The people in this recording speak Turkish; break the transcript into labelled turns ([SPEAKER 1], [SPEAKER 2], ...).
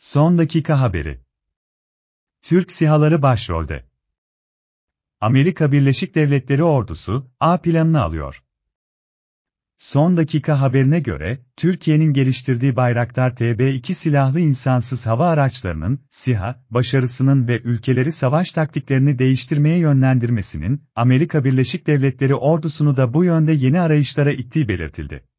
[SPEAKER 1] Son dakika haberi. Türk sihaları başrolde. Amerika Birleşik Devletleri ordusu A planını alıyor. Son dakika haberine göre, Türkiye'nin geliştirdiği Bayraktar TB2 silahlı insansız hava araçlarının, SİHA, başarısının ve ülkeleri savaş taktiklerini değiştirmeye yönlendirmesinin, Amerika Birleşik Devletleri ordusunu da bu yönde yeni arayışlara ittiği
[SPEAKER 2] belirtildi.